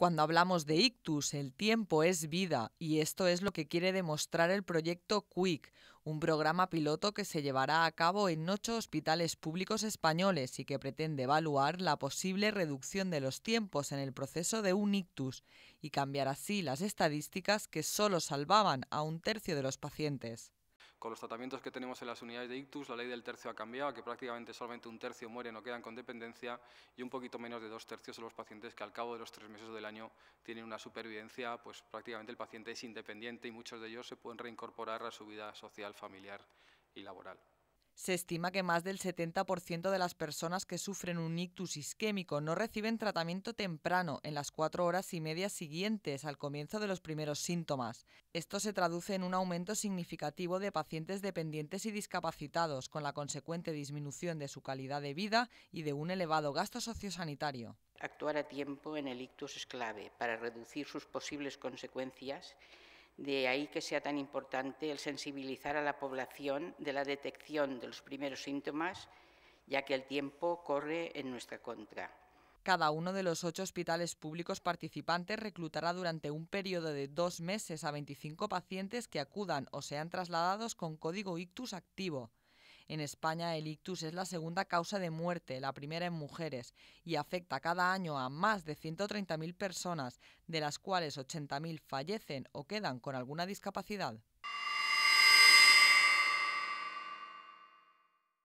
Cuando hablamos de ictus, el tiempo es vida y esto es lo que quiere demostrar el proyecto Quick, un programa piloto que se llevará a cabo en ocho hospitales públicos españoles y que pretende evaluar la posible reducción de los tiempos en el proceso de un ictus y cambiar así las estadísticas que solo salvaban a un tercio de los pacientes. Con los tratamientos que tenemos en las unidades de ictus, la ley del tercio ha cambiado, que prácticamente solamente un tercio mueren o quedan con dependencia y un poquito menos de dos tercios son los pacientes que al cabo de los tres meses del año tienen una supervivencia, pues prácticamente el paciente es independiente y muchos de ellos se pueden reincorporar a su vida social, familiar y laboral. Se estima que más del 70% de las personas que sufren un ictus isquémico no reciben tratamiento temprano en las cuatro horas y media siguientes al comienzo de los primeros síntomas. Esto se traduce en un aumento significativo de pacientes dependientes y discapacitados, con la consecuente disminución de su calidad de vida y de un elevado gasto sociosanitario. Actuar a tiempo en el ictus es clave para reducir sus posibles consecuencias de ahí que sea tan importante el sensibilizar a la población de la detección de los primeros síntomas, ya que el tiempo corre en nuestra contra. Cada uno de los ocho hospitales públicos participantes reclutará durante un periodo de dos meses a 25 pacientes que acudan o sean trasladados con código ictus activo. En España el ictus es la segunda causa de muerte, la primera en mujeres, y afecta cada año a más de 130.000 personas, de las cuales 80.000 fallecen o quedan con alguna discapacidad.